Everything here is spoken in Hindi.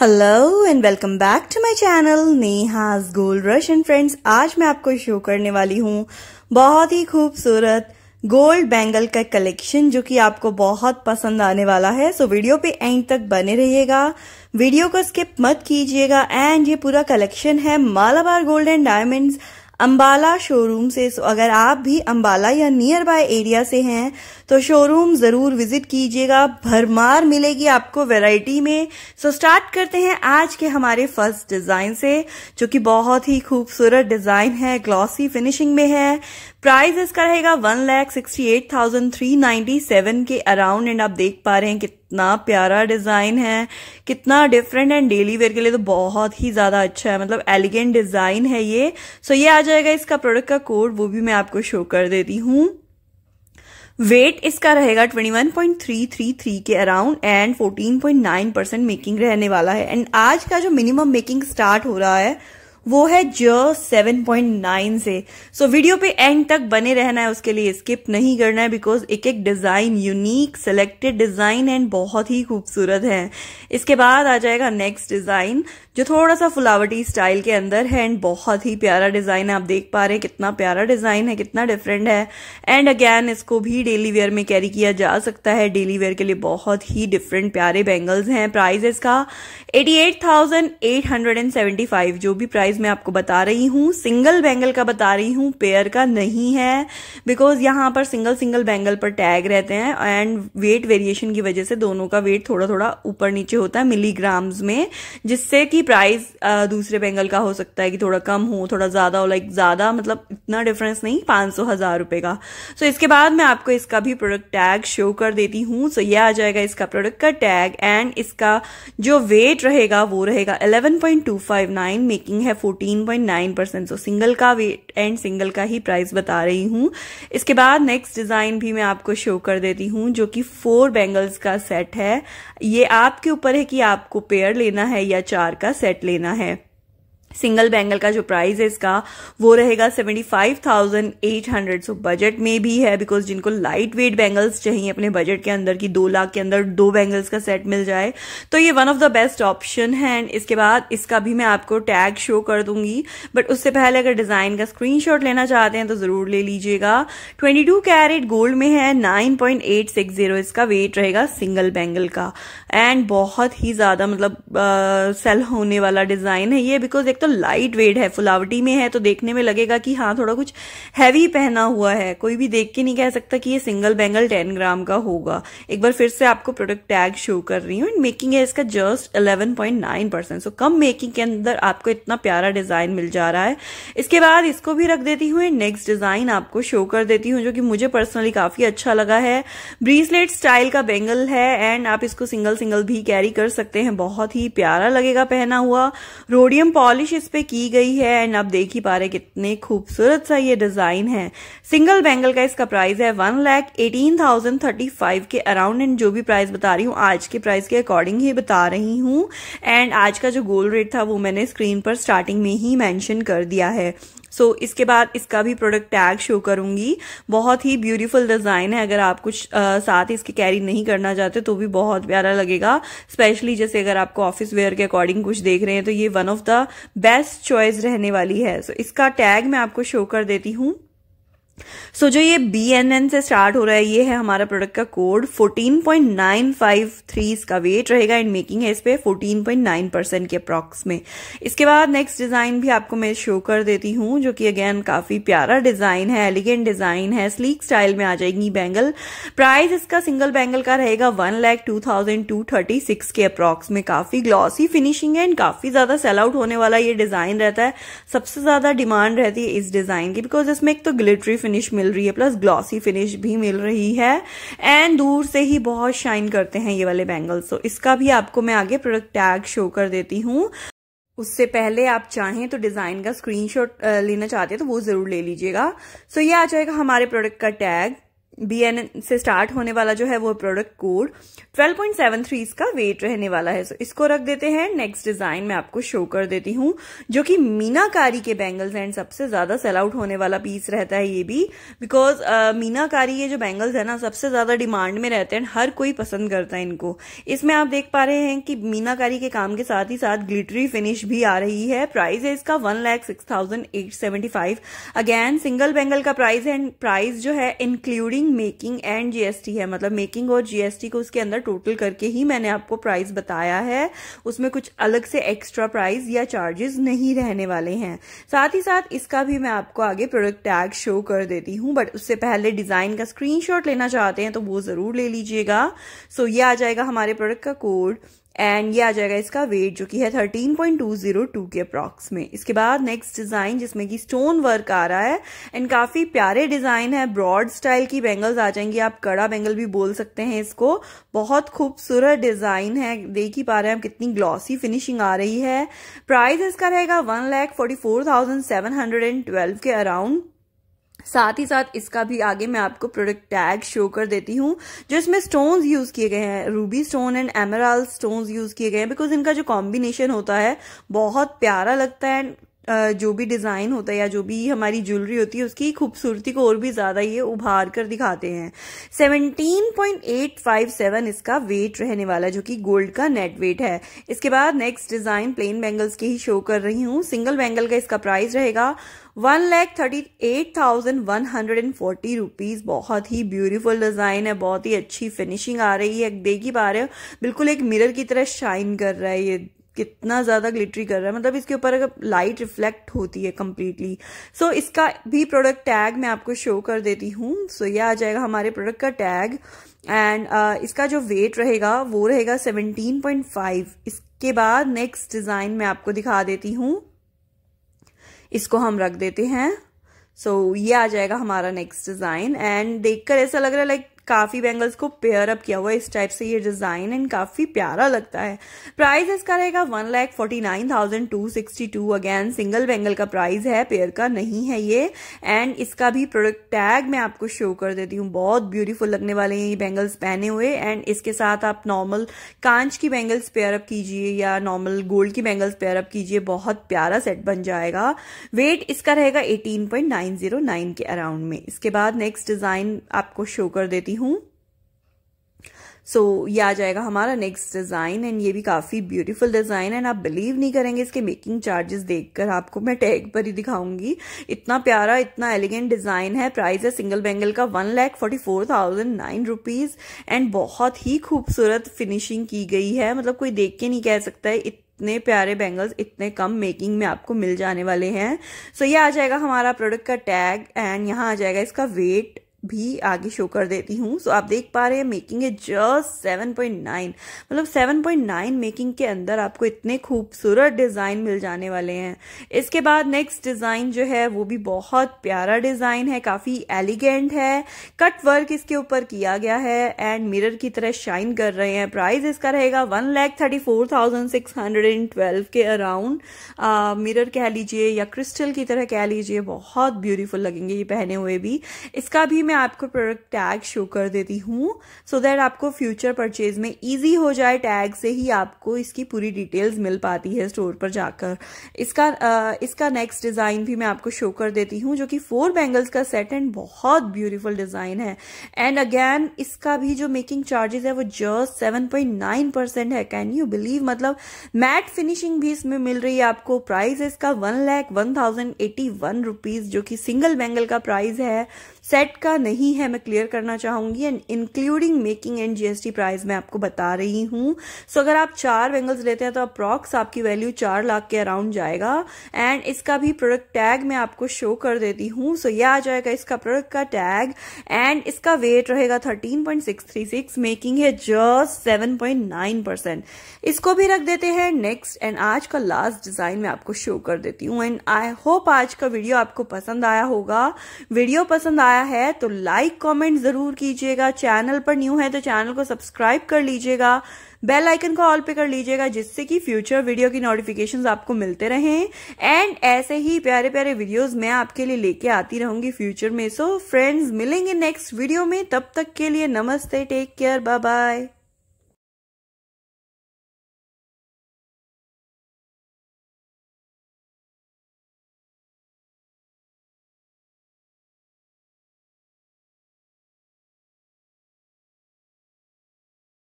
hello and welcome back to my channel Neha's gold rush and friends आज मैं आपको शो करने वाली हूँ बहुत ही खूबसूरत गोल्ड बैंगल का कलेक्शन जो कि आपको बहुत पसंद आने वाला है सो so, वीडियो पे एंड तक बने रहिएगा वीडियो को स्किप मत कीजिएगा एंड ये पूरा कलेक्शन है Malabar gold and diamonds Ambala showroom से सो अगर आप भी अम्बाला या नियर बाय एरिया से हैं तो शोरूम ज़रूर विजिट कीजिएगा भरमार मिलेगी आपको वैरायटी में सो स्टार्ट करते हैं आज के हमारे फर्स्ट डिज़ाइन से जो कि बहुत ही खूबसूरत डिज़ाइन है ग्लॉसी फिनिशिंग में है प्राइस इसका रहेगा one lakh sixty eight thousand three ninety seven के अराउंड एंड आप देख पा रहे हैं कितना कितना प्यारा डिज़ाइन है कितना डिफरेंट एंड डेली वेयर के लिए तो बहुत ही ज़्यादा अच्छा है मतलब एलिगेंट डिज़ाइन है ये सो ये आ जाएगा इसका प्रोडक्ट का कोड वो भी मैं आपको शो कर देती हूँ वेट इसका रहेगा 21.333 के अराउंड एंड 14.9 परसेंट मेकिंग रहने वाला है एंड आज का जो मिनिमम मेकिंग स्टार्ट हो रहा है वो है ज 7.9 से सो so, वीडियो पे एंड तक बने रहना है उसके लिए स्किप नहीं करना है बिकॉज एक एक design unique selected design and बहुत ही खूबसूरत है इसके बाद आ जाएगा नेक्स्ट डिजाइन जो थोड़ा सा फुलावटी स्टाइल के अंदर है एंड बहुत ही प्यारा डिजाइन है आप देख पा रहे हैं कितना प्यारा डिजाइन है कितना डिफरेंट है एंड अगैन इसको भी डेली वेयर में कैरी किया जा सकता है डेली वेयर के लिए बहुत ही डिफरेंट प्यारे बैंगल्स हैं प्राइस इसका एटी जो भी प्राइस प्राइस मैं आपको बता रही हूँ सिंगल बैंगल का बता रही हूँ पेयर का नहीं है बिकॉज यहाँ पर सिंगल सिंगल बैंगल पर टैग रहते हैं एंड वेट वेरिएशन की वजह से दोनों का वेट थोड़ा थोड़ा ऊपर नीचे होता है मिलीग्राम्स में जिससे कि प्राइस दूसरे बैंगल का हो सकता है कि थोड़ा कम हो थोड़ा ज़्यादा हो लाइक ज़्यादा मतलब इतना डिफरेंस नहीं पाँच सौ हज़ार रुपये का सो so, इसके बाद मैं आपको इसका भी प्रोडक्ट टैग शो कर देती हूँ सो so, ये आ जाएगा इसका प्रोडक्ट का टैग एंड इसका जो वेट रहेगा वो रहेगा 11.259 मेकिंग है 14.9 परसेंट सो सिंगल का वेट एंड सिंगल का ही प्राइस बता रही हूँ इसके बाद नेक्स्ट डिजाइन भी मैं आपको शो कर देती हूँ जो कि फोर बैंगल्स का सेट है ये आपके ऊपर है कि आपको पेयर लेना है या चार का सेट लेना है सिंगल बैंगल का जो प्राइस है इसका वो रहेगा seventy five thousand eight hundred so budget में भी है बिकॉज जिनको लाइट वेट बैंगल्स चाहिए अपने बजट के अंदर की दो लाख के अंदर दो बैंगल्स का सेट मिल जाए तो ये one of the best option है एंड इसके बाद इसका भी मैं आपको टैग शो कर दूंगी बट उससे पहले अगर डिजाइन का स्क्रीन लेना चाहते हैं तो जरूर ले लीजिएगा ट्वेंटी टू कैरेट गोल्ड में है nine point eight six zero इसका वेट रहेगा सिंगल बैंगल का एंड बहुत ही ज्यादा मतलब सेल होने वाला डिजाइन है ये बिकॉज एक तो तो लाइट वेट है फुलावटी में है तो देखने में लगेगा कि हाँ थोड़ा कुछ हैवी पहना हुआ है कोई भी देख के नहीं कह सकता कि ये सिंगल बैंगल टेन ग्राम का होगा एक बार फिर से आपको प्रोडक्ट टैग शो कर रही हूँ एंड मेकिंग है इसका just eleven point nine percent so कम मेकिंग के अंदर आपको इतना प्यारा डिजाइन मिल जा रहा है इसके बाद इसको भी रख देती हूँ एंड नेक्स्ट डिजाइन आपको शो कर देती हूँ जो कि मुझे पर्सनली काफी अच्छा लगा है ब्रीसलेट स्टाइल का बैंगल है एंड आप इसको सिंगल सिंगल भी कैरी कर सकते हैं बहुत ही प्यारा लगेगा पहना हुआ रोडियम पॉलिश नकाशी इस पे की गई है एंड आप देख ही पा रहे कितने खूबसूरत सा ये डिजाइन है सिंगल बैंगल का इसका प्राइस है one lakh eighteen thousand thirty five के अराउंड एंड जो भी प्राइस बता रही हूँ आज के प्राइस के अकॉर्डिंग ही बता रही हूँ एंड आज का जो गोल्ड रेट था वो मैंने स्क्रीन पर स्टार्टिंग में ही मैंशन कर दिया है सो so, इसके बाद इसका भी प्रोडक्ट टैग शो करूंगी बहुत ही ब्यूटीफुल डिज़ाइन है अगर आप कुछ आ, साथ इसके कैरी नहीं करना चाहते तो भी बहुत प्यारा लगेगा स्पेशली जैसे अगर आपको ऑफिस वेयर के अकॉर्डिंग कुछ देख रहे हैं तो ये one of the best choice रहने वाली है सो so, इसका टैग मैं आपको शो कर देती हूँ सो so, जो ये बी एन एन से स्टार्ट हो रहा है ये है हमारा प्रोडक्ट का कोड 14.953 इसका वेट रहेगा इन मेकिंग है इस पर 14.9 परसेंट के अप्रॉक्स में इसके बाद नेक्स्ट डिजाइन भी आपको मैं शो कर देती हूँ जो कि अगेन काफी प्यारा डिजाइन है एलिगेंट डिजाइन है स्लीक स्टाइल में आ जाएगी बैंगल प्राइस इसका सिंगल बैंगल का रहेगा one lakh two thousand two thirty six के अप्रॉक्स में काफी ग्लॉसी फिनिशिंग है एंड काफी ज्यादा सेल आउट होने वाला ये डिजाइन रहता है सबसे ज्यादा डिमांड रहती है इस डिजाइन की बिकॉज इसमें एक तो ग्लिटरी फिनिश मिल रही है प्लस ग्लॉसी फिनिश भी मिल रही है एंड दूर से ही बहुत शाइन करते हैं ये वाले बैंगल्स तो इसका भी आपको मैं आगे प्रोडक्ट टैग शो कर देती हूँ उससे पहले आप चाहें तो डिज़ाइन का स्क्रीनशॉट लेना चाहते हैं तो वो ज़रूर ले लीजिएगा सो so ये आ जाएगा हमारे प्रोडक्ट का टैग बी एन से स्टार्ट होने वाला जो है वो प्रोडक्ट कोड 12.73 इसका वेट रहने वाला है सो so, इसको रख देते हैं नेक्स्ट डिजाइन मैं आपको शो कर देती हूँ जो कि मीनाकारी के बैंगल्स एंड सबसे ज्यादा सेल आउट होने वाला पीस रहता है ये भी बिकॉज uh, मीनाकारी ये जो बैंगल्स है ना सबसे ज्यादा डिमांड में रहते हैं हर कोई पसंद करता है इनको इसमें आप देख पा रहे हैं कि मीनाकारी के काम के साथ ही साथ ग्लिटरी फिनिश भी आ रही है प्राइस है इसका one lakh six thousand eight seventy five again single bangle का प्राइस एंड प्राइस जो है including including making and GST है मतलब मेकिंग और जीएसटी को उसके अंदर टोटल करके ही मैंने आपको प्राइस बताया है उसमें कुछ अलग से एक्स्ट्रा प्राइस या चार्जेस नहीं रहने वाले हैं साथ ही साथ इसका भी मैं आपको आगे प्रोडक्ट टैग शो कर देती हूँ बट उससे पहले डिजाइन का स्क्रीनशॉट लेना चाहते हैं तो वो जरूर ले लीजिएगा सो so, ये आ जाएगा हमारे प्रोडक्ट का कोड एंड ये आ जाएगा इसका वेट जो कि है thirteen point two zero two के अप्रॉक्स में इसके बाद नेक्स्ट डिज़ाइन जिसमें कि स्टोन वर्क आ रहा है एंड काफ़ी प्यारे डिज़ाइन है ब्रॉड स्टाइल की बैंगल्स आ जाएंगी आप कड़ा बैंगल भी बोल सकते हैं इसको बहुत खूबसूरत डिज़ाइन है देख ही पा रहे हैं आप कितनी ग्लॉसी फिनिशिंग आ रही है प्राइस इसका रहेगा one forty four thousand seven hundred and twelve के अराउंड साथ ही साथ इसका भी आगे मैं आपको प्रोडक्ट टैग शो कर देती हूँ जो इसमें स्टोन्स यूज किए गए हैं ruby stone and emerald stones use किए गए हैं बिकॉज इनका जो कॉम्बिनेशन होता है बहुत प्यारा लगता है एंड जो भी डिज़ाइन होता है या जो भी हमारी ज्वेलरी होती है उसकी खूबसूरती को और भी ज़्यादा ये उभार कर दिखाते हैं 17.857 इसका वेट रहने वाला जो कि गोल्ड का नेट वेट है इसके बाद नेक्स्ट डिज़ाइन प्लेन बैंगल्स के ही शो कर रही हूँ सिंगल बैंगल का इसका प्राइस रहेगा one lakh thirty eight thousand one hundred and forty rupees बहुत ही ब्यूटीफुल डिज़ाइन है बहुत ही अच्छी फिनिशिंग आ रही है देख ही पा रहे हो बिल्कुल एक मिरर की तरह शाइन कर रहा है ये कितना ज़्यादा ग्लिटरी कर रहा है मतलब इसके ऊपर अगर लाइट रिफ्लेक्ट होती है कम्प्लीटली सो so, इसका भी प्रोडक्ट टैग मैं आपको शो कर देती हूँ सो so, ये आ जाएगा हमारे प्रोडक्ट का टैग एंड uh, इसका जो वेट रहेगा वो रहेगा 17.5 इसके बाद नेक्स्ट डिज़ाइन मैं आपको दिखा देती हूँ इसको हम रख देते हैं सो so, ये आ जाएगा हमारा नेक्स्ट डिज़ाइन एंड देखकर ऐसा लग रहा है लाइक काफ़ी बैंगल्स को पेयर अप किया हुआ इस टाइप से ये डिज़ाइन एंड काफ़ी प्यारा लगता है प्राइस इसका रहेगा one lakh forty nine thousand two sixty two again single bangle का प्राइस है पेयर का नहीं है ये एंड इसका भी प्रोडक्ट टैग मैं आपको शो कर देती हूँ बहुत ब्यूटीफुल लगने वाले हैं ये बैंगल्स पहने हुए एंड इसके साथ आप नॉर्मल कांच की बैंगल्स पेयर अप कीजिए या नॉर्मल गोल्ड की बैंगल्स पेयर अप कीजिए बहुत प्यारा सेट बन जाएगा वेट इसका रहेगा एटीन के अराउंड में इसके बाद नेक्स्ट डिजाइन आपको शो कर देती हूँ सो so, ये आ जाएगा हमारा नेक्स्ट डिज़ाइन एंड ये भी काफ़ी ब्यूटीफुल डिज़ाइन एंड आप बिलीव नहीं करेंगे इसके मेकिंग चार्जेस देखकर आपको मैं टैग पर ही दिखाऊंगी इतना प्यारा इतना एलिगेंट डिज़ाइन है प्राइस है सिंगल बैंगल का one lakh forty four thousand nine rupees and बहुत ही खूबसूरत फिनिशिंग की गई है मतलब कोई देख के नहीं कह सकता है इतने प्यारे बैंगल्स इतने कम मेकिंग में आपको मिल जाने वाले हैं सो so, ये आ जाएगा हमारा प्रोडक्ट का टैग एंड यहाँ आ जाएगा इसका वेट भी आगे शो कर देती हूँ सो so, आप देख पा रहे हैं मेकिंग है जस्ट सेवन पॉइंट नाइन मतलब सेवन पॉइंट नाइन मेकिंग के अंदर आपको इतने खूबसूरत डिज़ाइन मिल जाने वाले हैं इसके बाद नेक्स्ट डिज़ाइन जो है वो भी बहुत प्यारा डिज़ाइन है काफ़ी एलिगेंट है कट वर्क इसके ऊपर किया गया है एंड मिरर की तरह शाइन कर रहे हैं प्राइस इसका रहेगा one thirty four thousand six hundred and twelve के अराउंड मिरर कह लीजिए या क्रिस्टल की तरह कह लीजिए बहुत ब्यूटीफुल लगेंगे ये पहने हुए भी इसका भी मैं आपको प्रोडक्ट टैग शो कर देती हूँ सो दैट आपको फ्यूचर परचेज में इजी हो जाए टैग से ही आपको इसकी पूरी डिटेल्स मिल पाती है स्टोर पर जाकर इसका आ, इसका नेक्स्ट डिज़ाइन भी मैं आपको शो कर देती हूँ जो कि फोर बैंगल्स का सेट एंड बहुत ब्यूटीफुल डिज़ाइन है एंड अगेन इसका भी जो मेकिंग चार्जेस है वो just seven point nine percent है कैन यू बिलीव मतलब मैट फिनिशिंग भी इसमें मिल रही है आपको प्राइस है इसका one lakh one thousand eighty one rupees जो कि सिंगल बैंगल का प्राइस है सेट का नहीं है मैं क्लियर करना चाहूंगी and including making and GST price मैं आपको बता रही हूं सो so, अगर आप चार बैंगल्स लेते हैं तो अप्रॉक्स आपकी वैल्यू चार लाख के अराउंड जाएगा एंड इसका भी प्रोडक्ट टैग मैं आपको शो कर देती हूँ सो so, ये आ जाएगा इसका प्रोडक्ट का टैग एंड इसका वेट रहेगा thirteen point six three six making है just seven point nine percent इसको भी रख देते हैं नेक्स्ट एंड आज का लास्ट डिजाइन मैं आपको शो कर देती हूँ एंड आई होप आज का वीडियो आपको पसंद आया होगा वीडियो पसंद आया आया है तो लाइक कमेंट जरूर कीजिएगा चैनल पर न्यू है तो चैनल को सब्सक्राइब कर लीजिएगा बेल आइकन को ऑल पे कर लीजिएगा जिससे कि फ्यूचर वीडियो की नोटिफिकेशंस आपको मिलते रहें एंड ऐसे ही प्यारे प्यारे वीडियोस मैं आपके लिए लेके आती रहूंगी फ्यूचर में सो so, फ्रेंड्स मिलेंगे नेक्स्ट वीडियो में तब तक के लिए नमस्ते टेक केयर बाय बाय